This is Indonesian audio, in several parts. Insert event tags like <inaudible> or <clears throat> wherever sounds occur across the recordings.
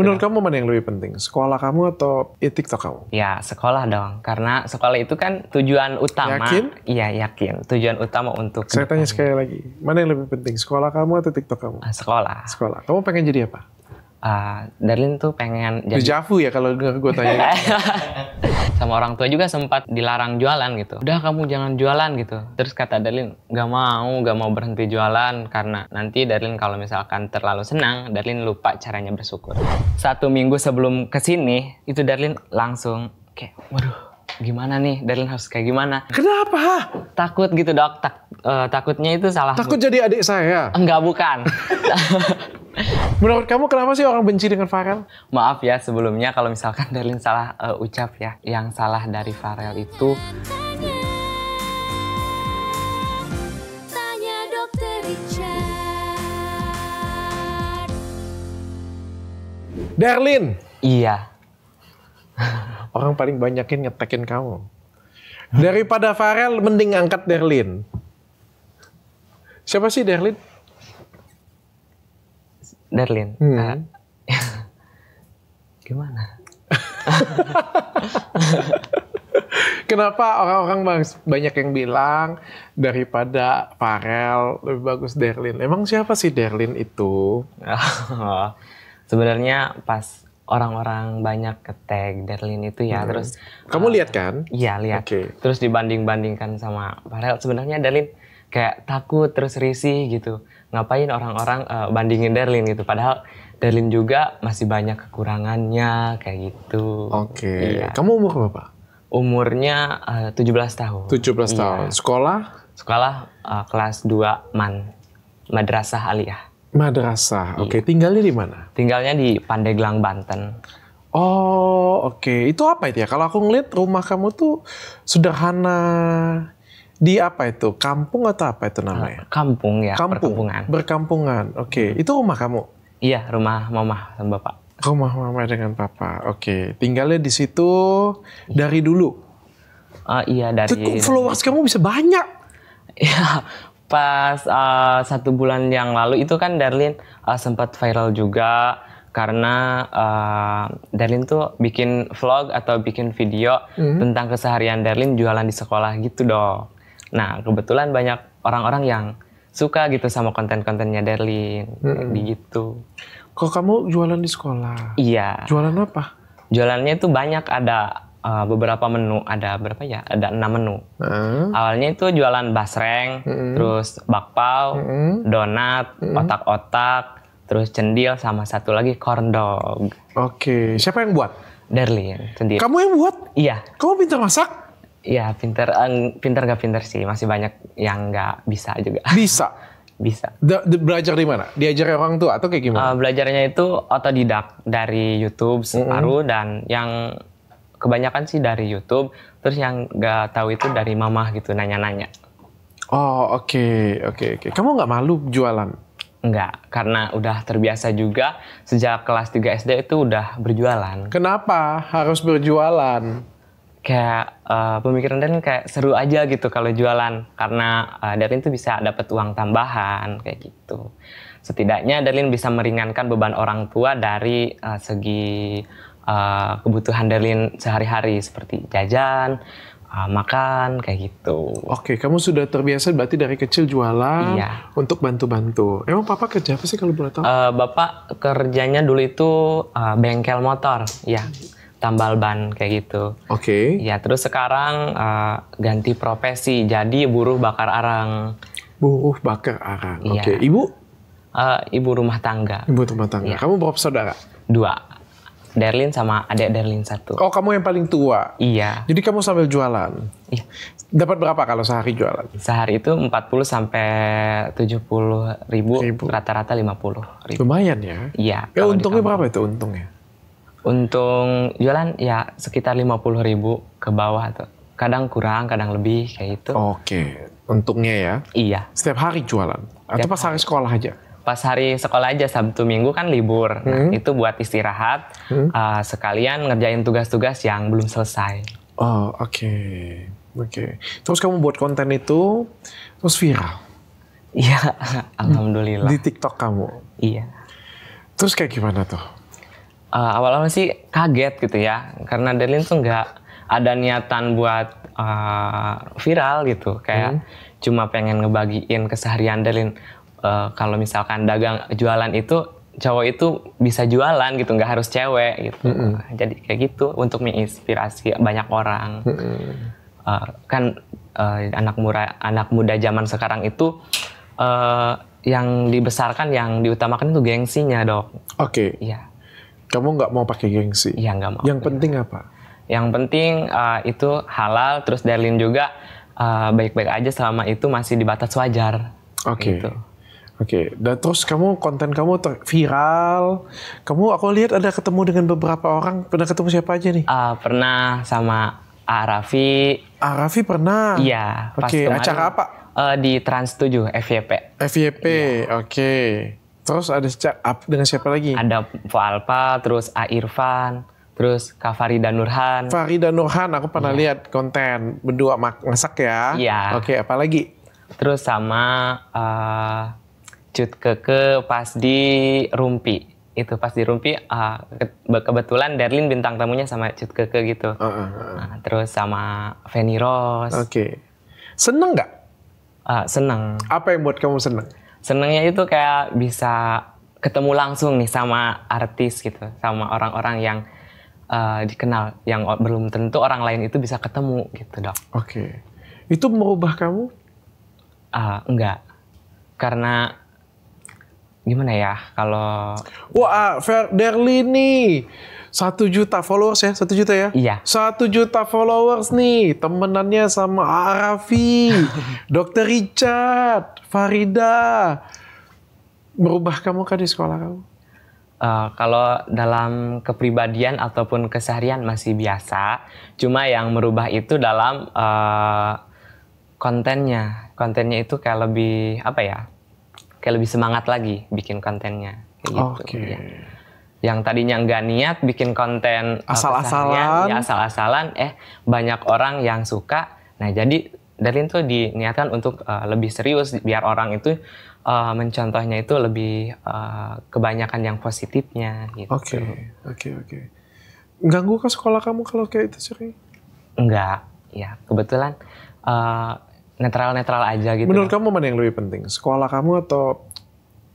Menurut gitu. kamu mana yang lebih penting? Sekolah kamu atau ya, TikTok kamu? Ya, sekolah dong. Karena sekolah itu kan tujuan utama. Yakin? Iya, yakin. Tujuan utama untuk Saya tanya sekali lagi. Mana yang lebih penting? Sekolah kamu atau TikTok kamu? Ah, sekolah. Sekolah. Kamu pengen jadi apa? uh, Darlin tuh pengen jadi Dejavu ya kalau gue tanya <laughs> sama orang tua juga sempat dilarang jualan gitu udah kamu jangan jualan gitu terus kata Darlin gak mau gak mau berhenti jualan karena nanti Darlin kalau misalkan terlalu senang Darlin lupa caranya bersyukur satu minggu sebelum kesini itu Darlin langsung kayak waduh gimana nih Darlin harus kayak gimana kenapa takut gitu dok tak, uh, takutnya itu salah takut bu- jadi adik saya enggak bukan <laughs> <laughs> menurut kamu kenapa sih orang benci dengan Farel maaf ya sebelumnya kalau misalkan <laughs> Darlin salah uh, ucap ya yang salah dari Farel itu Darlin. Iya. <laughs> Orang paling banyakin ngetekin kamu. Daripada Farel, mending angkat Derlin. Siapa sih Derlin? Derlin? Hmm. Ah. <laughs> gimana? <laughs> Kenapa orang-orang banyak yang bilang daripada Farel lebih bagus Derlin? Emang siapa sih Derlin itu? Sebenarnya pas orang-orang banyak ke tag Darlin itu ya. Hmm. Terus kamu uh, lihat kan? Iya lihat. Okay. Terus dibanding-bandingkan sama Farel sebenarnya Darlin kayak takut terus risih gitu. Ngapain orang-orang uh, bandingin Darlin gitu? Padahal Darlin juga masih banyak kekurangannya kayak gitu. Oke. Okay. Iya. Kamu umur berapa? Umurnya eh, uh, 17 tahun. 17 iya. tahun. Iya. Sekolah? Sekolah uh, kelas 2 MAN. Madrasah Aliyah. Madrasah. Iya. Oke, okay. Iya. tinggalnya di mana? Tinggalnya di Pandeglang, Banten. Oh, oke. Okay. Itu apa itu ya? Kalau aku ngeliat rumah kamu tuh sederhana di apa itu? Kampung atau apa itu namanya? Eh, kampung ya, Kampung. perkampungan. Berkampungan. Oke, okay. Hmm. itu rumah kamu? Iya, rumah mama dan bapak. Rumah mama dengan papa. Oke, okay. tinggalnya di situ iya. dari dulu. Uh, iya dari. Cukup followers kamu bisa banyak. <laughs> ya pas uh, satu bulan yang lalu itu kan Darlin uh, eh, sempat viral juga karena uh, eh, Darlin tuh bikin vlog atau bikin video mm-hmm. tentang keseharian Darlin jualan di sekolah gitu dong. Nah kebetulan banyak orang-orang yang suka gitu sama konten-kontennya Darlin mm-hmm. gitu. Kok kamu jualan di sekolah? Iya. Jualan apa? Jualannya tuh banyak ada uh, beberapa menu ada berapa ya ada enam menu hmm. awalnya itu jualan basreng hmm. terus bakpao hmm. donat hmm. otak-otak terus cendil sama satu lagi corn dog oke okay. siapa yang buat Darlin sendiri kamu yang buat iya kamu pintar masak Iya, pinter, eh, pinter gak pinter sih. Masih banyak yang gak bisa juga. <laughs> Bisa? bisa. De, de, belajar di mana? diajar orang tua atau kayak gimana? Uh, belajarnya itu otodidak dari YouTube hmm. separuh mm -hmm. dan yang kebanyakan sih dari YouTube. Terus yang nggak tahu itu dari mama gitu nanya-nanya. Oh oke okay, oke okay, oke. Okay. Kamu nggak malu jualan? Enggak, karena udah terbiasa juga sejak kelas 3 SD itu udah berjualan. Kenapa harus berjualan? Kayak uh, pemikiran dan kayak seru aja gitu kalau jualan karena uh, Darlin tuh bisa dapat uang tambahan kayak gitu. Setidaknya Darlin bisa meringankan beban orang tua dari uh, segi Eh, kebutuhan Darlin sehari-hari seperti jajan, uh, makan kayak gitu. Oke, kamu sudah terbiasa berarti dari kecil jualan iya. untuk bantu-bantu. Emang papa kerja apa sih kalau boleh tahu? Uh, bapak kerjanya dulu itu uh, bengkel motor, ya tambal ban kayak gitu. Oke. Okay. Ya terus sekarang uh, ganti profesi jadi buruh bakar arang. Buruh bakar arang. Ya. Oke, okay. ibu? Uh, ibu rumah tangga. Ibu rumah tangga. Ya. Kamu berapa saudara? Dua. Darlin sama adik Darlin satu. Oh, kamu yang paling tua? Iya. Jadi kamu sambil jualan? Iya. Dapat berapa kalau sehari jualan? Sehari itu 40 sampai 70 ribu, rata-rata 50 ribu. Lumayan ya? Iya. Ya, untungnya berapa itu untungnya? Untung jualan ya sekitar 50 ribu ke bawah tuh. Kadang kurang, kadang lebih kayak itu. Oke, untungnya ya? Iya. Setiap hari jualan? Atau Setiap pas hari sekolah aja? pas hari sekolah aja Sabtu Minggu kan libur. Nah, hmm. itu buat istirahat hmm. uh, sekalian ngerjain tugas-tugas yang belum selesai. Oh, oke. Okay. Oke. Okay. Terus kamu buat konten itu terus viral. Iya, <laughs> alhamdulillah. Di TikTok kamu. Iya. Terus kayak gimana tuh? Uh, awal-awal sih kaget gitu ya, karena Delin tuh nggak ada niatan buat uh, viral gitu, kayak hmm. cuma pengen ngebagiin keseharian Delin uh, kalau misalkan dagang jualan itu cowok itu bisa jualan gitu nggak harus cewek gitu mm -hmm. jadi kayak gitu untuk menginspirasi banyak orang mm -hmm. uh, kan uh, anak murah anak muda zaman sekarang itu uh, yang dibesarkan yang diutamakan itu gengsinya dok oke okay. iya kamu nggak mau pakai gengsi ya nggak mau yang penting apa yang penting uh, itu halal terus Darlin juga baik-baik uh, aja selama itu masih di batas wajar oke okay. gitu Oke, okay. dan terus kamu konten kamu ter- viral. Kamu aku lihat ada ketemu dengan beberapa orang. Pernah ketemu siapa aja nih? Uh, pernah sama Arafi. Arafi pernah. Iya. Oke, okay. acara apa? Uh, di Trans 7 FYP. FYP, ya. oke. Okay. Terus ada up dengan siapa lagi? Ada Alpa, terus A Irfan, terus Kak Farida Nurhan. Farida Nurhan, aku pernah ya. lihat konten berdua masak ya. Iya. Oke, okay, apalagi? Terus sama uh, Cut Keke pas di Rumpi itu pas di Rumpi uh, ah, ke kebetulan Darlin bintang tamunya sama Cut Keke gitu. Uh, uh, uh. Uh, terus sama Fanny Rose. Oke. Okay. Seneng nggak? Uh, seneng. Apa yang buat kamu seneng? Senengnya itu kayak bisa ketemu langsung nih sama artis gitu, sama orang-orang yang uh, dikenal, yang belum tentu orang lain itu bisa ketemu gitu dok. Oke. Okay. Itu merubah kamu? Uh, enggak. Karena gimana ya kalau wah Verderli nih satu juta followers ya satu juta ya iya satu juta followers nih temenannya sama Arafi <laughs> Dokter Richard Farida berubah kamu kan di sekolah kamu Uh, kalau dalam kepribadian ataupun keseharian masih biasa, cuma yang merubah itu dalam uh, kontennya. Kontennya itu kayak lebih apa ya? kayak lebih semangat lagi bikin kontennya kayak gitu. Okay. Ya. Yang tadinya nggak niat bikin konten eh, asal-asalan, ya asal-asalan, eh banyak orang yang suka. Nah jadi Darlin tuh diniatkan untuk uh, lebih serius biar orang itu uh, mencontohnya itu lebih uh, kebanyakan yang positifnya gitu. Oke, oke, oke. Okay. Ganggu ke sekolah kamu kalau kayak itu sering? Enggak, ya kebetulan uh, netral-netral aja gitu. Menurut kamu mana yang lebih penting? Sekolah kamu atau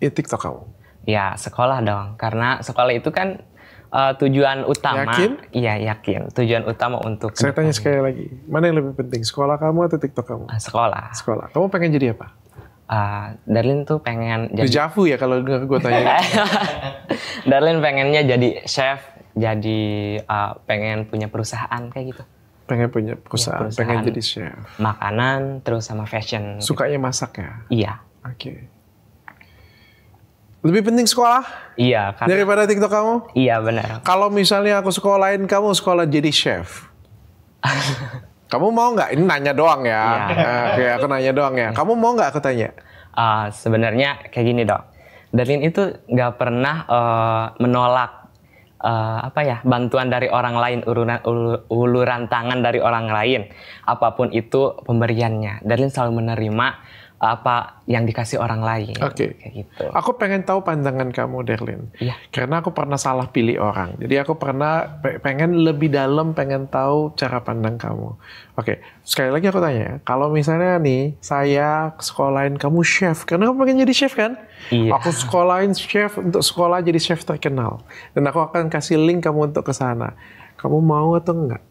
ya TikTok kamu? Ya, sekolah dong. Karena sekolah itu kan uh, tujuan utama. Yakin? Iya, yakin. Tujuan utama untuk Saya tanya sekali lagi. Mana yang lebih penting? Sekolah kamu atau TikTok kamu? Ah, sekolah. Sekolah. Kamu pengen jadi apa? Uh, ah, Darlin tuh pengen jadi... Dejavu ya kalau gue tanya. <laughs> Darlin pengennya jadi chef, jadi uh, pengen punya perusahaan kayak gitu pengen punya perusahaan, perusahaan pengen jadi chef makanan terus sama fashion sukanya gitu. masak ya iya oke okay. lebih penting sekolah iya karena, daripada tiktok kamu iya benar kalau misalnya aku sekolahin kamu sekolah jadi chef <laughs> kamu mau nggak ini nanya doang ya iya. <laughs> oke aku nanya doang ya kamu mau nggak aku tanya uh, sebenarnya kayak gini dok Darlin itu nggak pernah uh, menolak uh, apa ya bantuan dari orang lain urunan uluran tangan dari orang lain apapun itu pemberiannya Darlin selalu menerima apa yang dikasih orang lain. Oke. Okay. Kayak gitu. Aku pengen tahu pandangan kamu, Derlin. Iya. Karena aku pernah salah pilih orang. Jadi aku pernah pengen lebih dalam, pengen tahu cara pandang kamu. Oke. Okay. Sekali lagi aku tanya, ya. kalau misalnya nih saya sekolahin kamu chef, karena kamu pengen jadi chef kan? Iya. Aku sekolahin chef untuk sekolah jadi chef terkenal, dan aku akan kasih link kamu untuk ke sana. Kamu mau atau enggak?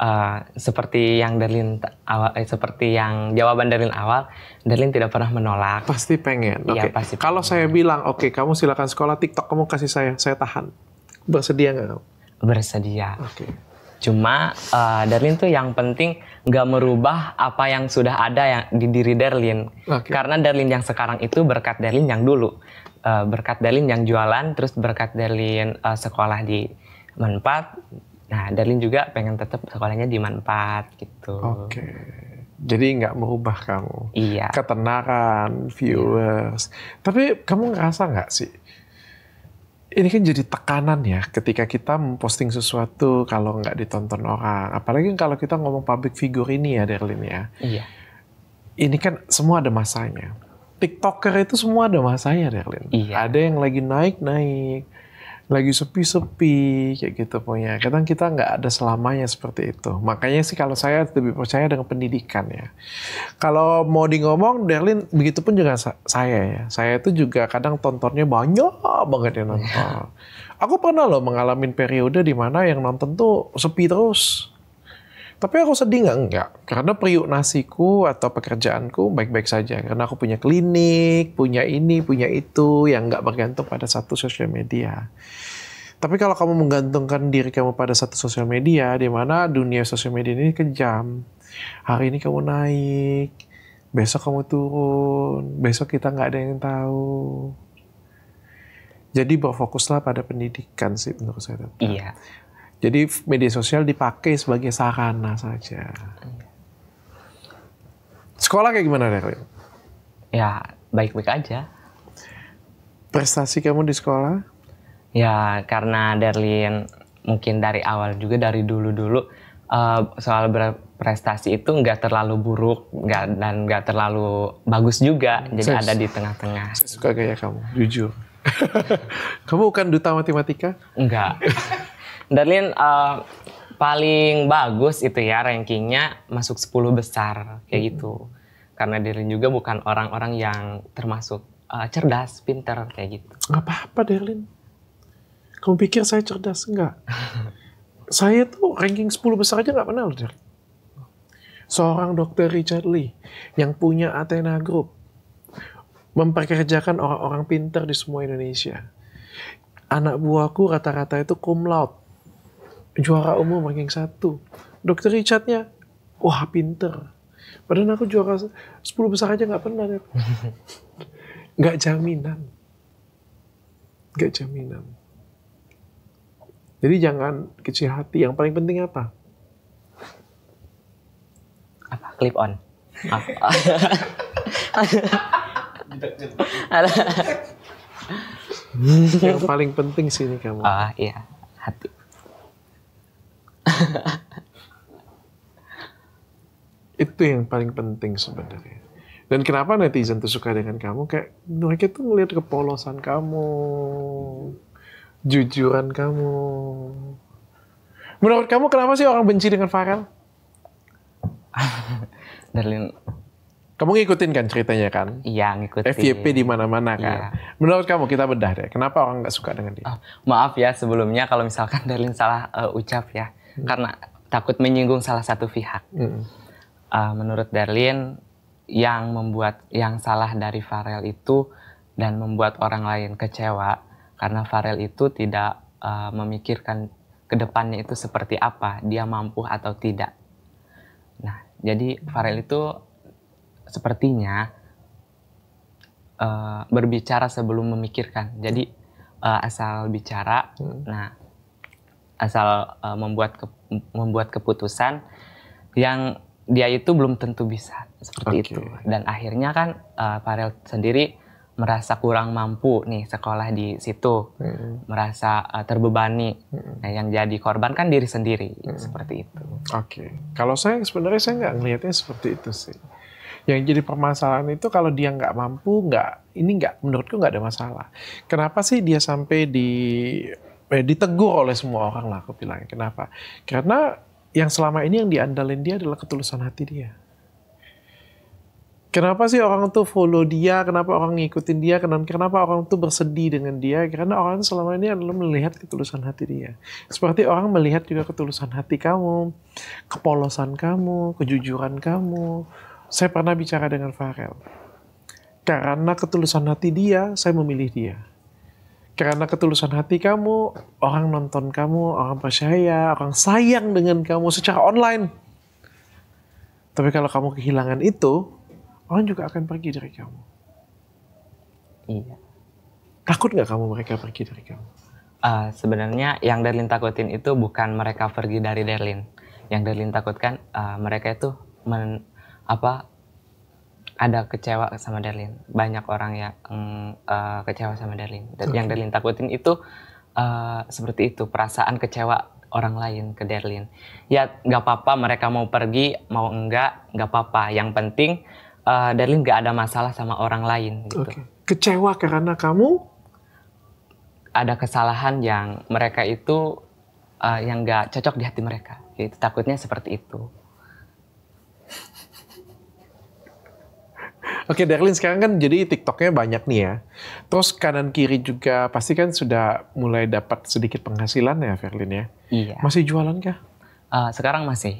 uh, seperti yang Darlin awal eh, seperti yang jawaban Darlin awal, Darlin tidak pernah menolak. Pasti pengen. Iya, okay. pasti. Kalau saya bilang, "Oke, okay, kamu silakan sekolah TikTok, kamu kasih saya, saya tahan." Bersedia nggak Bersedia. Oke. Okay. Cuma uh, Darlin tuh yang penting nggak merubah apa yang sudah ada yang di diri Darlin. Okay. Karena Darlin yang sekarang itu berkat Darlin yang dulu. Eh, berkat Darlin yang jualan, terus berkat Darlin sekolah di Menpat Nah, Darlin juga pengen tetap sekolahnya di manfaat gitu. Oke. Okay. Jadi nggak merubah kamu. Iya. Ketenaran, viewers. Tapi kamu ngerasa nggak sih? Ini kan jadi tekanan ya ketika kita memposting sesuatu kalau nggak ditonton orang. Apalagi kalau kita ngomong public figure ini ya, Darlin ya. Iya. Ini kan semua ada masanya. TikToker itu semua ada masanya, Darlin. Iya. Ada yang lagi naik-naik lagi sepi-sepi kayak gitu punya. Kadang kita nggak ada selamanya seperti itu. Makanya sih kalau saya lebih percaya dengan pendidikan ya. Kalau mau di ngomong, Derlin begitu pun juga saya ya. Saya itu juga kadang tontonnya banyak banget yang iya. nonton. Aku pernah loh mengalami periode di mana yang nonton tuh sepi terus. Tapi aku sedih nggak? Enggak. Karena periuk nasiku atau pekerjaanku baik-baik saja. Karena aku punya klinik, punya ini, punya itu, yang nggak bergantung pada satu sosial media. Tapi kalau kamu menggantungkan diri kamu pada satu sosial media, di mana dunia sosial media ini kejam. Hari ini kamu naik, besok kamu turun, besok kita nggak ada yang tahu. Jadi berfokuslah pada pendidikan sih menurut saya. Iya. Jadi media sosial dipakai sebagai sarana saja. Sekolah kayak gimana Daryl? Ya baik-baik aja. Prestasi kamu di sekolah? Ya karena Darlin mungkin dari awal juga dari dulu-dulu eh, soal prestasi itu nggak terlalu buruk gak, dan nggak terlalu bagus juga. Jadi saya, ada di tengah-tengah. Saya suka gaya kamu, jujur. <laughs> kamu bukan duta matematika? Enggak. <laughs> Darlin uh, paling bagus itu ya rankingnya masuk 10 besar kayak hmm. gitu. Karena Darlin juga bukan orang-orang yang termasuk uh, cerdas, pinter kayak gitu. Gak apa-apa Darlin. Kamu pikir saya cerdas? Enggak. <laughs> saya tuh ranking 10 besar aja nggak pernah loh Darlin. Seorang dokter Richard Lee yang punya Athena Group memperkerjakan orang-orang pinter di semua Indonesia. Anak buahku rata-rata itu cum laude juara umum ranking satu. Dokter Richardnya, wah pinter. Padahal aku juara 10 besar aja nggak pernah. ya, <laughs> Nggak jaminan. Nggak jaminan. Jadi jangan kecil hati. Yang paling penting apa? Apa? Clip on. <laughs> Yang paling penting sih ini kamu. Ah, oh, iya. Hati <laughs> itu yang paling penting sebenarnya dan kenapa netizen tuh suka dengan kamu kayak mereka tuh ngeliat kepolosan kamu jujuran kamu menurut kamu kenapa sih orang benci dengan Farel <laughs> Darlin kamu ngikutin kan ceritanya kan? Iya ngikutin. FYP di mana-mana kan. Iya. Menurut kamu kita bedah deh, kenapa orang nggak suka dengan dia? Oh, maaf ya sebelumnya kalau misalkan Darlin salah uh, ucap ya hmm. karena takut menyinggung salah satu pihak. Hmm. Uh, menurut Darlin, yang membuat yang salah dari Farel itu dan membuat orang lain kecewa karena Farel itu tidak uh, memikirkan kedepannya itu seperti apa, dia mampu atau tidak. Nah, jadi Farel itu sepertinya uh, berbicara sebelum memikirkan. Jadi uh, asal bicara. Hmm. Nah, asal uh, membuat ke, membuat keputusan yang dia itu belum tentu bisa seperti okay. itu dan akhirnya kan uh, Farel sendiri merasa kurang mampu nih sekolah di situ hmm. merasa uh, terbebani hmm. nah, yang jadi korban kan diri sendiri hmm. seperti itu oke okay. kalau saya sebenarnya saya nggak ngelihatnya seperti itu sih yang jadi permasalahan itu kalau dia nggak mampu nggak ini nggak menurutku nggak ada masalah kenapa sih dia sampai di eh, ditegur oleh semua orang lah aku bilang. Kenapa? Karena yang selama ini yang diandalin dia adalah ketulusan hati dia. Kenapa sih orang tuh follow dia? Kenapa orang ngikutin dia? Kenapa orang tuh bersedih dengan dia? Karena orang selama ini adalah melihat ketulusan hati dia. Seperti orang melihat juga ketulusan hati kamu, kepolosan kamu, kejujuran kamu. Saya pernah bicara dengan Farel. Karena ketulusan hati dia, saya memilih dia karena ketulusan hati kamu, orang nonton kamu, orang percaya, orang sayang dengan kamu secara online. Tapi kalau kamu kehilangan itu, orang juga akan pergi dari kamu. Iya. Takut nggak kamu mereka pergi dari kamu? Uh, sebenarnya yang Derlin takutin itu bukan mereka pergi dari Derlin. Yang Derlin takutkan uh, mereka itu men, apa ada kecewa sama Darlin. Banyak orang yang uh, kecewa sama Darlin. Dan okay. yang Darlin takutin itu uh, seperti itu, perasaan kecewa orang lain ke Darlin. Ya nggak apa-apa mereka mau pergi, mau enggak, nggak apa-apa. Yang penting uh, eh, Darlin nggak ada masalah sama orang lain gitu. Okay. Kecewa karena kamu ada kesalahan yang mereka itu uh, yang nggak cocok di hati mereka. Itu takutnya seperti itu. Oke, okay, Darlin sekarang kan jadi TikToknya banyak nih ya. Terus kanan kiri juga pasti kan sudah mulai dapat sedikit penghasilan ya, Verlin ya. Iya. Masih jualan kah? Uh, sekarang masih.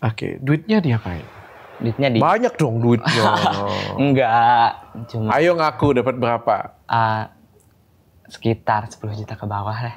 Oke, okay. duitnya diapain? Duitnya di banyak dong duitnya. <laughs> Enggak, cuma. Ayo ngaku dapat berapa? Uh, sekitar 10 juta ke bawah lah.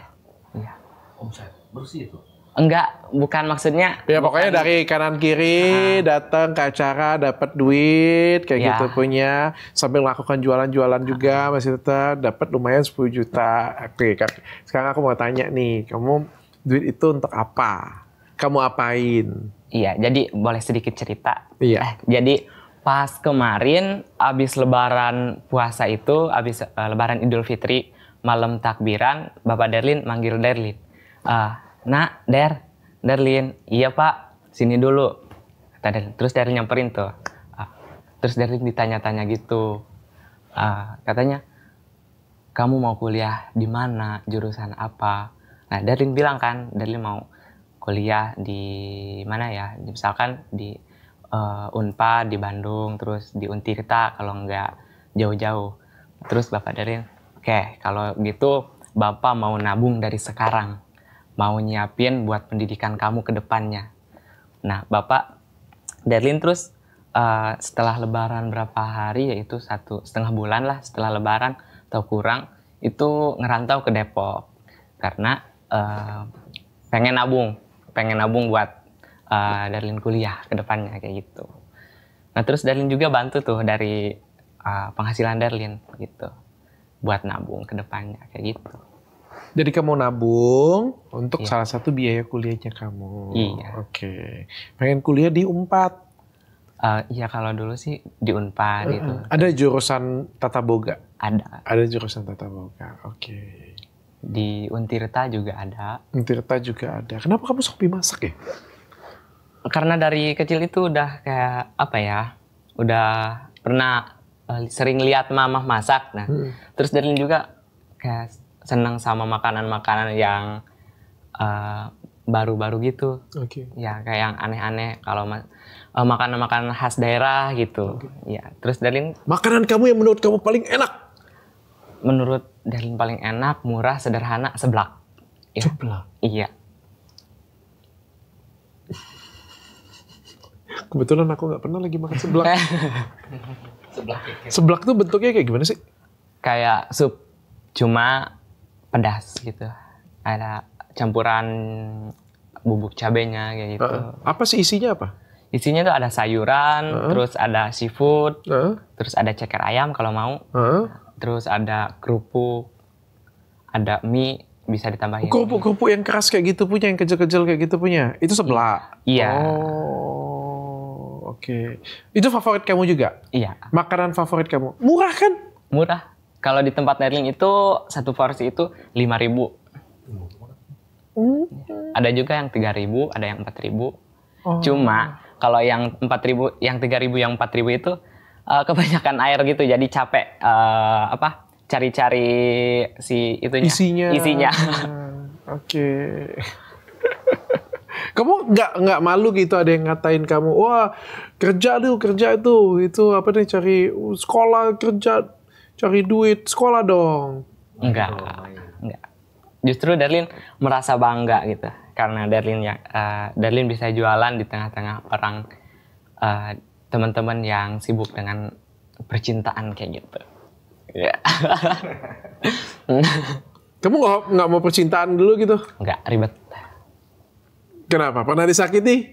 Iya. Omset bersih itu? Enggak, bukan maksudnya. Ya pokoknya dari gitu. kanan kiri nah. datang ke acara dapat duit kayak ya. gitu punya sambil melakukan jualan-jualan juga nah. masih tetap dapat lumayan 10 juta. Oke, kan. sekarang aku mau tanya nih, kamu duit itu untuk apa? Kamu apain? Iya, jadi boleh sedikit cerita. Iya. Eh, jadi pas kemarin abis lebaran puasa itu, abis uh, lebaran Idul Fitri malam takbiran, Bapak Derlin manggil Derlin. Uh, nak der Derlin, iya pak sini dulu Tadi, terus Derlin nyamperin tuh ah, terus Derlin ditanya-tanya gitu ah, katanya kamu mau kuliah di mana jurusan apa nah Derlin bilang kan Derlin mau kuliah di mana ya misalkan di uh, Unpa di Bandung terus di Untirta kalau nggak jauh-jauh terus bapak Derlin, oke okay, kalau gitu bapak mau nabung dari sekarang mau nyiapin buat pendidikan kamu ke depannya. Nah, Bapak, Darlin terus uh, setelah Lebaran berapa hari, yaitu satu setengah bulan lah setelah Lebaran atau kurang, itu ngerantau ke Depok karena uh, pengen nabung, pengen nabung buat uh, eh, Darlin kuliah ke depannya kayak gitu. Nah, terus Darlin juga bantu tuh dari uh, penghasilan Darlin gitu buat nabung ke depannya kayak gitu. Jadi kamu nabung untuk iya. salah satu biaya kuliahnya kamu. Iya. Oke. Okay. Pengen kuliah di Unpad. Uh, iya kalau dulu sih di Unpad uh, itu. Ada jurusan tata boga? Ada. Ada jurusan tata boga. Oke. Okay. Di Untirta juga ada. Untirta juga ada. Kenapa kamu suka masak ya? Karena dari kecil itu udah kayak apa ya? Udah pernah eh, sering lihat mamah masak. Nah, hmm. terus dari juga kayak senang sama makanan-makanan yang baru eh, baru-baru gitu. Oke. Okay. Ya kayak yang aneh-aneh kalau uh, makanan-makanan khas daerah gitu. Okay. Ya, terus Darlin makanan kamu yang menurut kamu paling enak? Menurut Darlin paling enak, murah, sederhana, seblak. Ya. Seblak. Iya. Kebetulan aku nggak pernah lagi makan seblak. <laughs> seblak. Seblak tuh bentuknya kayak gimana sih? Kayak sup cuma pedas gitu. Ada campuran bubuk cabenya kayak gitu. Uh, apa sih isinya apa? Isinya tuh ada sayuran, uh. terus ada seafood, uh. terus ada ceker ayam kalau mau. Uh. Terus ada kerupuk, ada mie bisa ditambahin. Kerupuk-kerupuk yang keras kayak gitu punya, yang kecil-kecil kayak gitu punya. Itu sebelah. Iya. Oh. Oke. Okay. Itu favorit kamu juga? Iya. Makanan favorit kamu. Murah kan? Murah kalau di tempat netling itu satu porsi itu lima hmm. Ada juga yang tiga ribu, ada yang ribu. oh. Cuma kalau yang empat ribu, yang tiga ribu, yang empat ribu itu uh, kebanyakan air gitu jadi capek uh, apa cari-cari si itu isinya isinya <laughs> oke okay. kamu nggak nggak malu gitu ada yang ngatain kamu wah kerja tuh kerja itu itu apa nih cari sekolah kerja cari duit sekolah dong. Enggak, oh, iya. enggak. Justru Darlin merasa bangga gitu karena Darlin ya uh, Darlin bisa jualan di tengah-tengah orang uh, teman-teman yang sibuk dengan percintaan kayak gitu. Ya. <laughs> Kamu nggak nggak mau percintaan dulu gitu? Enggak, ribet. Kenapa? Pernah disakiti?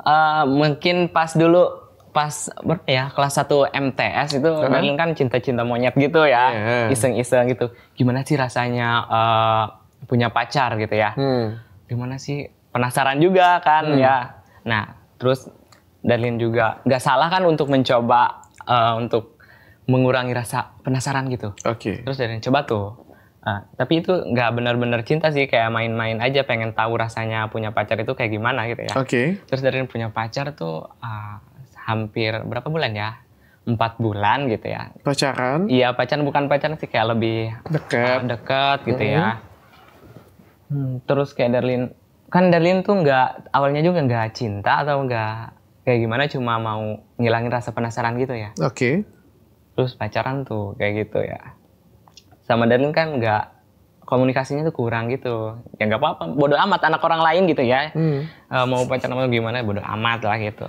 Uh, mungkin pas dulu pas ber, ya kelas 1 MTS itu -huh. kan cinta-cinta monyet gitu ya iya, iseng-iseng yeah. gitu gimana sih rasanya uh, punya pacar gitu ya hmm. gimana sih penasaran juga kan hmm. ya nah terus Darlin juga nggak salah kan untuk mencoba uh, untuk mengurangi rasa penasaran gitu okay. terus Darlin coba tuh Uh, tapi itu nggak benar-benar cinta sih kayak main-main aja pengen tahu rasanya punya pacar itu kayak gimana gitu ya. Oke. Okay. Terus Darlin punya pacar tuh uh, hampir berapa bulan ya? Empat bulan gitu ya. Pacaran? Iya pacaran bukan pacaran sih kayak lebih deket uh, ah, dekat gitu hmm. ya. Hmm, terus kayak Darlin kan Darlin tuh nggak awalnya juga nggak cinta atau nggak kayak gimana cuma mau ngilangin rasa penasaran gitu ya. Oke. Okay. Terus pacaran tuh kayak gitu ya. Sama Darlin kan nggak komunikasinya tuh kurang gitu ya nggak apa-apa bodoh amat anak orang lain gitu ya hmm. Uh, mau pacaran mau gimana bodoh amat lah gitu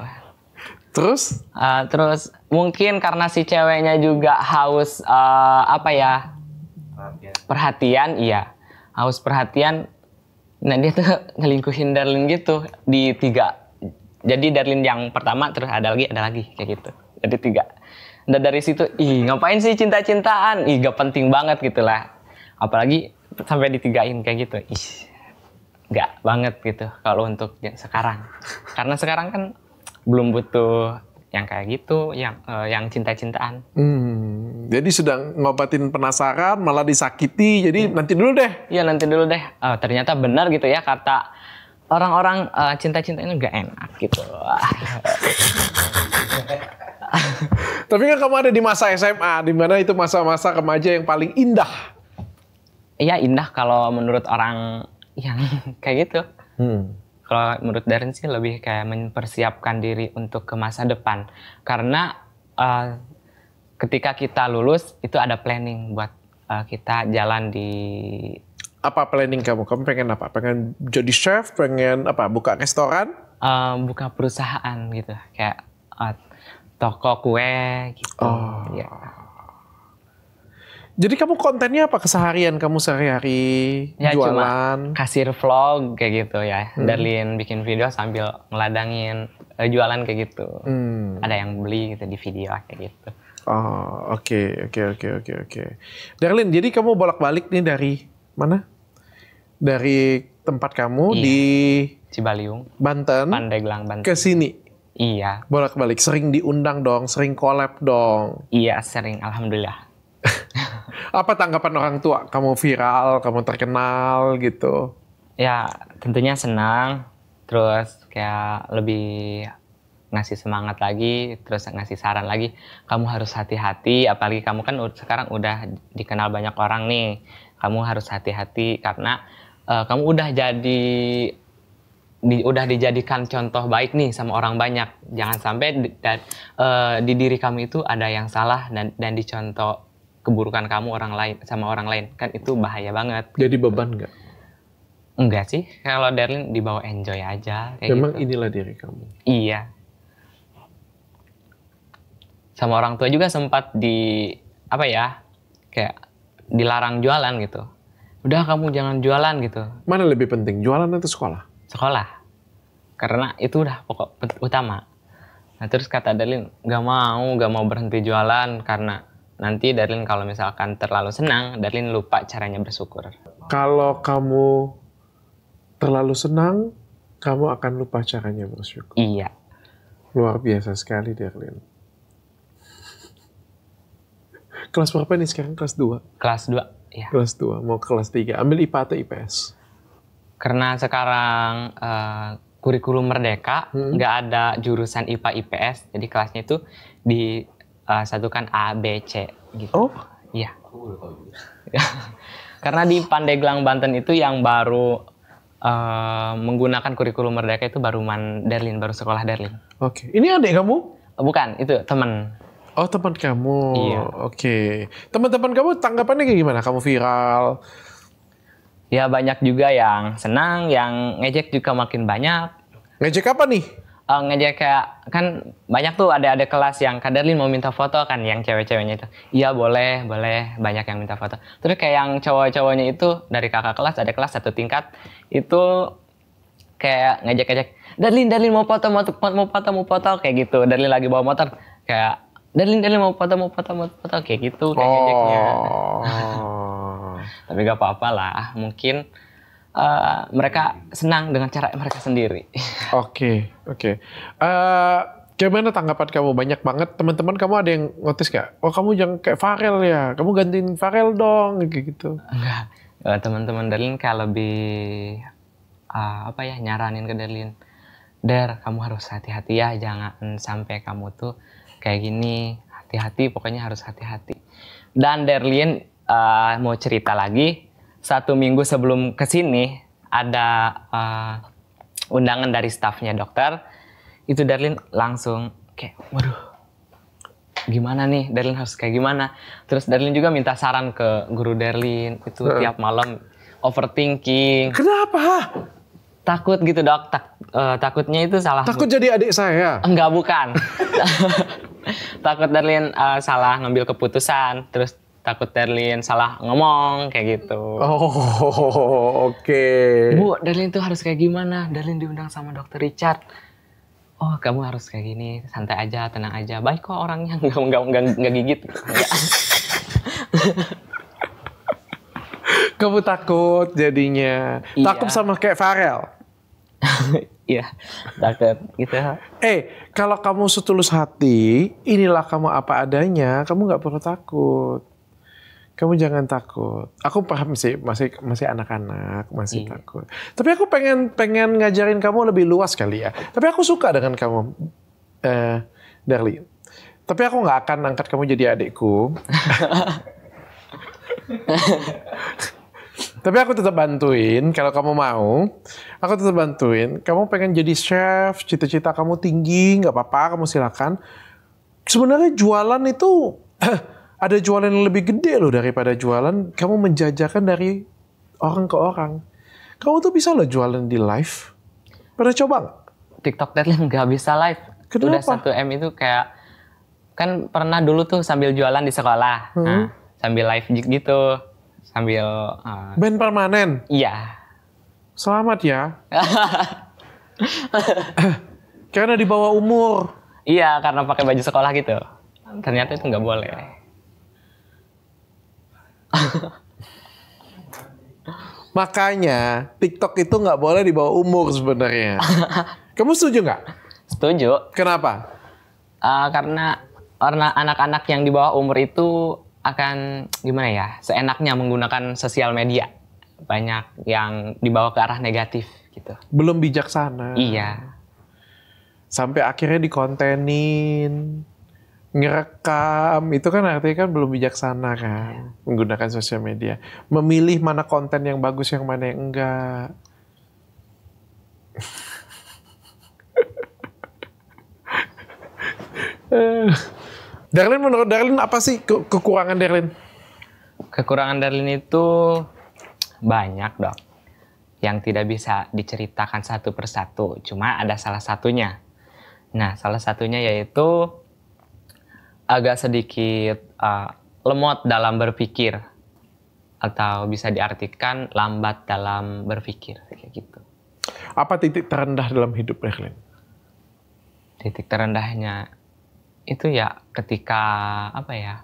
Terus? Uh, terus mungkin karena si ceweknya juga haus uh, apa ya? Perhatian. Perhatian, iya. Haus perhatian. Nah dia tuh <laughs> ngelingkuhin Darlin gitu di tiga. Jadi Darlin yang pertama terus ada lagi, ada lagi kayak gitu. Jadi tiga. Dan dari situ, ih ngapain sih cinta-cintaan? Ih gak penting banget gitu lah. Apalagi sampai ditigain kayak gitu. Ih gak banget gitu kalau untuk sekarang. Karena sekarang kan belum butuh yang kayak gitu, yang uh, yang cinta-cintaan. Hmm, jadi sudah ngobatin penasaran, malah disakiti. Jadi hmm. nanti dulu deh. Iya nanti dulu deh. Uh, ternyata benar gitu ya kata orang-orang uh, cinta-cinta ini gak enak gitu. <laughs> Tapi kan kamu ada di masa SMA, di mana itu masa-masa remaja yang paling indah. Iya indah kalau menurut orang yang <laughs> kayak gitu. Hmm kalau menurut Darren sih lebih kayak mempersiapkan diri untuk ke masa depan karena uh, ketika kita lulus itu ada planning buat uh, kita jalan di apa planning kamu? Kamu pengen apa? Pengen jadi chef? Pengen apa? Buka restoran? Uh, buka perusahaan gitu, kayak uh, toko kue gitu. Oh. Ya. Jadi kamu kontennya apa keseharian kamu sehari-hari? Ya, jualan, cuma kasir vlog kayak gitu ya. Hmm. Darlin bikin video sambil ngeladangin uh, jualan kayak gitu. Hmm. Ada yang beli gitu di video kayak gitu. Oh, oke, okay, oke, okay, oke, okay, oke, okay, oke. Darlin, jadi kamu bolak-balik nih dari mana? Dari tempat kamu iya. di Cibaliung, Banten, Pandeglang, Banten. Ke sini. Iya. Bolak-balik sering diundang dong, sering collab dong. Iya, sering alhamdulillah apa tanggapan orang tua? Kamu viral, kamu terkenal gitu. Ya, tentunya senang. Terus kayak lebih ngasih semangat lagi, terus ngasih saran lagi. Kamu harus hati-hati, apalagi kamu kan sekarang udah dikenal banyak orang nih. Kamu harus hati-hati karena uh, kamu udah jadi di, udah dijadikan contoh baik nih sama orang banyak. Jangan sampai di, dan, uh, eh, di diri kamu itu ada yang salah dan dan dicontoh keburukan kamu orang lain sama orang lain kan itu bahaya banget. Jadi beban nggak? Enggak sih, kalau Darlin dibawa enjoy aja. Kayak Memang gitu. inilah diri kamu. Iya. Sama orang tua juga sempat di apa ya kayak dilarang jualan gitu. Udah kamu jangan jualan gitu. Mana lebih penting jualan atau sekolah? Sekolah. Karena itu udah pokok utama. Nah terus kata Darlin, nggak mau, nggak mau berhenti jualan karena nanti Darlin kalau misalkan terlalu senang, Darlin lupa caranya bersyukur. Kalau kamu terlalu senang, kamu akan lupa caranya bersyukur. Iya. Luar biasa sekali Darlin. Kelas berapa nih sekarang? Kelas 2? Kelas 2, iya. Kelas 2, mau kelas 3. Ambil IPA atau IPS? Karena sekarang uh, kurikulum merdeka, hmm. nggak hmm. ada jurusan IPA IPS, jadi kelasnya itu di uh, eh, satukan A B C gitu. Oh, iya. <laughs> Karena di Pandeglang Banten itu yang baru uh, menggunakan kurikulum merdeka itu baru man Derlin, baru sekolah Derlin. Oke. Okay. Ini adik kamu? Eh, bukan, itu teman. Oh, teman kamu. Iya. Oke. Okay. Teman-teman kamu tanggapannya kayak gimana? Kamu viral? Ya banyak juga yang senang, yang ngejek juga makin banyak. Ngejek apa nih? uh, oh, ngajak kayak kan banyak tuh ada ada kelas yang kadarlin mau minta foto kan yang cewek-ceweknya itu iya boleh boleh banyak yang minta foto terus kayak yang cowok-cowoknya itu dari kakak kelas ada kelas satu tingkat itu kayak ngajak-ngajak Darlin Darlin mau foto mau foto mau foto mau foto kayak gitu Darlin lagi bawa motor kayak Darlin Darlin mau foto mau foto mau foto kayak gitu kayak oh. <laughs> tapi gak apa-apa lah mungkin uh, mereka senang dengan cara mereka sendiri. <laughs> Oke, oke. Okay. Uh, eh, Gimana tanggapan kamu? Banyak banget teman-teman kamu ada yang notice gak? Oh kamu jangan kayak Farel ya, kamu gantiin Farel dong, gitu. Enggak, eh, teman-teman Darlin kayak lebih uh, apa ya nyaranin ke Darlin. Der, kamu harus hati-hati ya, jangan sampai kamu tuh kayak gini. Hati-hati, pokoknya harus hati-hati. Dan Darlin uh, mau cerita lagi, satu minggu sebelum kesini ada uh, undangan dari stafnya dokter itu Darlin langsung kayak waduh gimana nih Darlin harus kayak gimana terus Darlin juga minta saran ke guru Darlin itu uh. tiap malam overthinking kenapa takut gitu dok tak, uh, takutnya itu salah takut jadi adik saya enggak bukan <laughs> takut Darlin uh, salah ngambil keputusan terus takut Darlin salah ngomong kayak gitu. Oh, <laughs> oke. Okay. Bu, Darlin tuh harus kayak gimana? Darlin diundang sama dokter Richard. Oh, kamu harus kayak gini, santai aja, tenang aja. Baik kok orangnya, <laughs> nggak nggak nggak nggak gigit. <laughs> kamu takut jadinya, iya. takut sama kayak Farel. Iya, takut gitu. Eh, kalau kamu setulus hati, inilah kamu apa adanya, kamu nggak perlu takut kamu jangan takut. Aku paham sih masih masih anak-anak, masih hmm. takut. Tapi aku pengen pengen ngajarin kamu lebih luas kali ya. Tapi aku suka dengan kamu, eh, Darli. Tapi aku nggak akan angkat kamu jadi adikku. <laughs> Tapi aku tetap bantuin kalau kamu mau. Aku tetap bantuin. Kamu pengen jadi chef, cita-cita kamu tinggi, nggak apa-apa, kamu silakan. Sebenarnya jualan itu <clears throat> ada jualan yang lebih gede loh daripada jualan kamu menjajakan dari orang ke orang. Kamu tuh bisa loh jualan di live. Pernah coba nggak? TikTok Deadline nggak bisa live. Kenapa? Udah 1 M itu kayak kan pernah dulu tuh sambil jualan di sekolah. Hmm. Nah, sambil live gitu. Sambil uh, band permanen. Iya. Selamat ya. <laughs> karena di bawah umur. Iya, karena pakai baju sekolah gitu. Ternyata itu nggak boleh. <laughs> Makanya TikTok itu nggak boleh dibawa umur sebenarnya. <laughs> Kamu setuju nggak? Setuju. Kenapa? Uh, karena karena anak-anak yang di bawah umur itu akan gimana ya seenaknya menggunakan sosial media banyak yang dibawa ke arah negatif gitu. Belum bijaksana. Iya. Sampai akhirnya dikontenin ngerekam itu kan artinya kan belum bijaksana kan yeah. menggunakan sosial media memilih mana konten yang bagus yang mana yang enggak <laughs> Darlin menurut Darlin apa sih ke kekurangan Darlin kekurangan Darlin itu banyak dok yang tidak bisa diceritakan satu persatu cuma ada salah satunya nah salah satunya yaitu agak sedikit uh, lemot dalam berpikir atau bisa diartikan lambat dalam berpikir kayak gitu. Apa titik terendah dalam hidup Rehlin? Titik terendahnya itu ya ketika apa ya?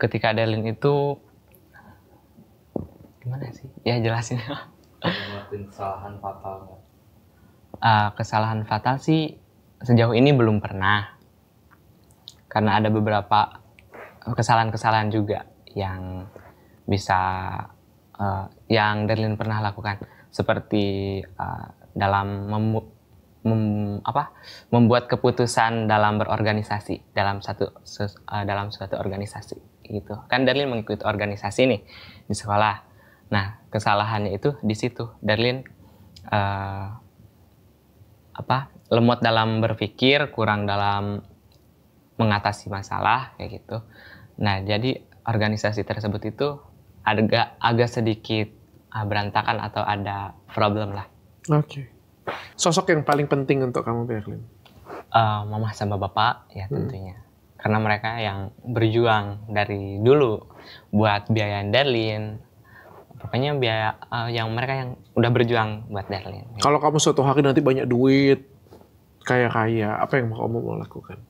Ketika Delin itu gimana sih? Ya jelasin. <laughs> kesalahan fatal. Uh, kesalahan fatal sih sejauh ini belum pernah karena ada beberapa eh, kesalahan-kesalahan juga yang bisa uh, yang Derlin pernah lakukan seperti uh, dalam mem, mem, apa, membuat keputusan dalam berorganisasi dalam satu uh, dalam suatu organisasi gitu kan Derlin mengikuti organisasi nih di sekolah nah kesalahannya itu di situ Derlin uh, apa lemot dalam berpikir kurang dalam mengatasi masalah kayak gitu. Nah, jadi organisasi tersebut itu agak agak sedikit uh, berantakan atau ada problem lah. Oke. Okay. Sosok yang paling penting untuk kamu Berlin? Uh, eh, mama sama bapak ya hmm. tentunya. Karena mereka yang berjuang dari dulu buat biayain Darlin. Pokoknya biaya uh, yang mereka yang udah berjuang buat Darlin. Ya. Kalau kamu suatu hari nanti banyak duit, kaya-kaya, apa yang mau kamu mau lakukan?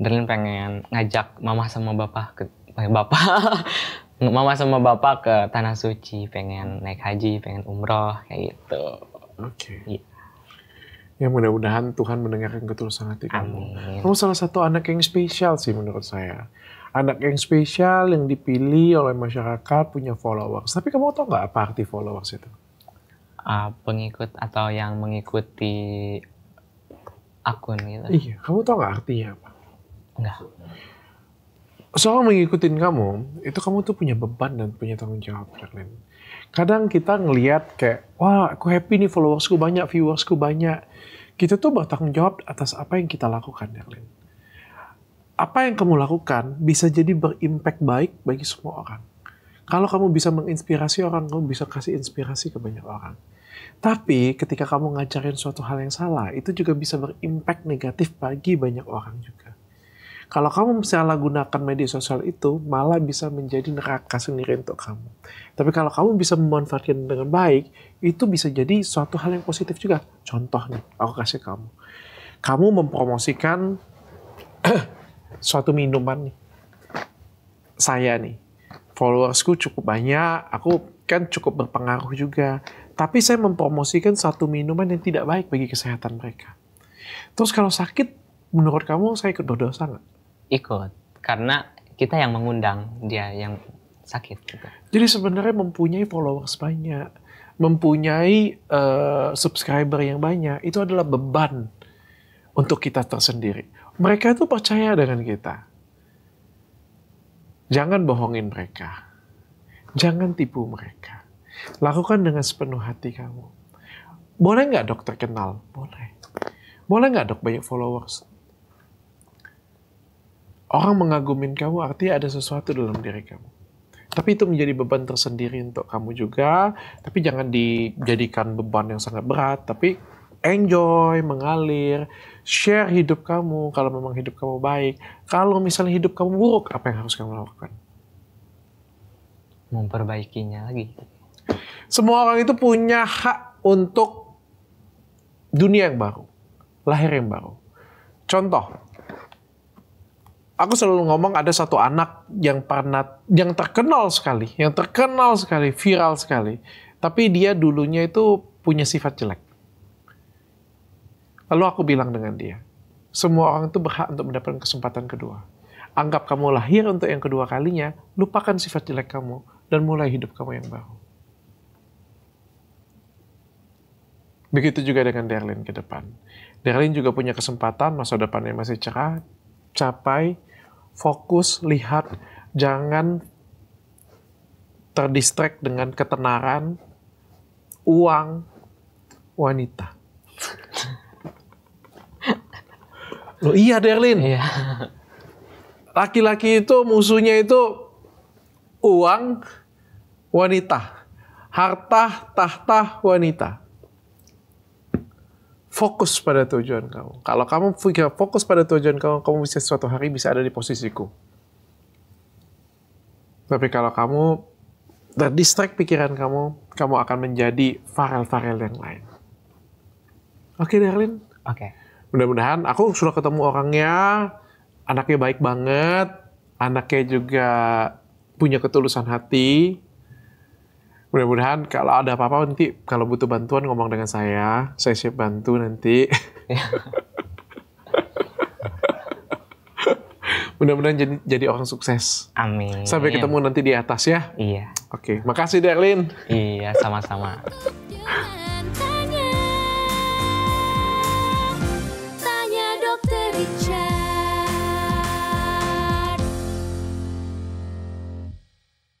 Darlin pengen ngajak mama sama bapak ke eh, bapak <laughs> mama sama bapak ke tanah suci pengen naik haji pengen umroh kayak gitu oke okay. ya. ya mudah-mudahan Tuhan mendengarkan ketulusan hati Amin. kamu kamu salah satu anak yang spesial sih menurut saya anak yang spesial yang dipilih oleh masyarakat punya followers tapi kamu tau nggak apa arti followers itu uh, pengikut atau yang mengikuti akun gitu iya kamu tau nggak artinya apa Enggak. Soal mengikuti kamu, itu kamu tuh punya beban dan punya tanggung jawab, Jacqueline. Kadang kita ngelihat kayak, wah aku happy nih followersku banyak, viewersku banyak. Kita tuh bertanggung jawab atas apa yang kita lakukan, Jacqueline. Apa yang kamu lakukan bisa jadi berimpact baik bagi semua orang. Kalau kamu bisa menginspirasi orang, kamu bisa kasih inspirasi ke banyak orang. Tapi ketika kamu ngajarin suatu hal yang salah, itu juga bisa berimpact negatif bagi banyak orang juga. Kalau kamu gunakan media sosial itu, malah bisa menjadi neraka sendiri untuk kamu. Tapi kalau kamu bisa memanfaatkan dengan baik, itu bisa jadi suatu hal yang positif juga. Contoh nih, aku kasih kamu. Kamu mempromosikan <clears throat> suatu minuman nih. Saya nih, followersku cukup banyak, aku kan cukup berpengaruh juga. Tapi saya mempromosikan satu minuman yang tidak baik bagi kesehatan mereka. Terus kalau sakit, menurut kamu saya ikut dosa nggak? ikut karena kita yang mengundang dia yang sakit. Gitu. Jadi sebenarnya mempunyai followers banyak, mempunyai uh, subscriber yang banyak itu adalah beban untuk kita tersendiri. Mereka itu percaya dengan kita. Jangan bohongin mereka. Jangan tipu mereka. Lakukan dengan sepenuh hati kamu. Boleh nggak dokter kenal? Boleh. Boleh nggak dok banyak followers? orang mengagumin kamu artinya ada sesuatu dalam diri kamu. Tapi itu menjadi beban tersendiri untuk kamu juga, tapi jangan dijadikan beban yang sangat berat, tapi enjoy, mengalir, share hidup kamu kalau memang hidup kamu baik. Kalau misalnya hidup kamu buruk, apa yang harus kamu lakukan? Memperbaikinya lagi. Semua orang itu punya hak untuk dunia yang baru, lahir yang baru. Contoh, aku selalu ngomong ada satu anak yang pernah yang terkenal sekali, yang terkenal sekali, viral sekali. Tapi dia dulunya itu punya sifat jelek. Lalu aku bilang dengan dia, semua orang itu berhak untuk mendapatkan kesempatan kedua. Anggap kamu lahir untuk yang kedua kalinya, lupakan sifat jelek kamu, dan mulai hidup kamu yang baru. Begitu juga dengan Derlin ke depan. Derlin juga punya kesempatan, masa depannya masih cerah, capai fokus, lihat, jangan terdistract dengan ketenaran, uang, wanita. <laughs> Loh iya Derlin. Iya. Laki-laki itu musuhnya itu uang, wanita. Harta, tahta, wanita fokus pada tujuan kamu. Kalau kamu punya fokus pada tujuan kamu, kamu bisa suatu hari bisa ada di posisiku. Tapi kalau kamu terdistract pikiran kamu, kamu akan menjadi Farel-Farel yang lain. Oke, okay, Darlin. Oke. Okay. Mudah-mudahan aku sudah ketemu orangnya, anaknya baik banget, anaknya juga punya ketulusan hati, mudah-mudahan kalau ada apa-apa nanti kalau butuh bantuan ngomong dengan saya saya siap bantu nanti <laughs> mudah-mudahan jadi jadi orang sukses amin sampai ketemu nanti di atas ya iya oke makasih Darlin iya sama-sama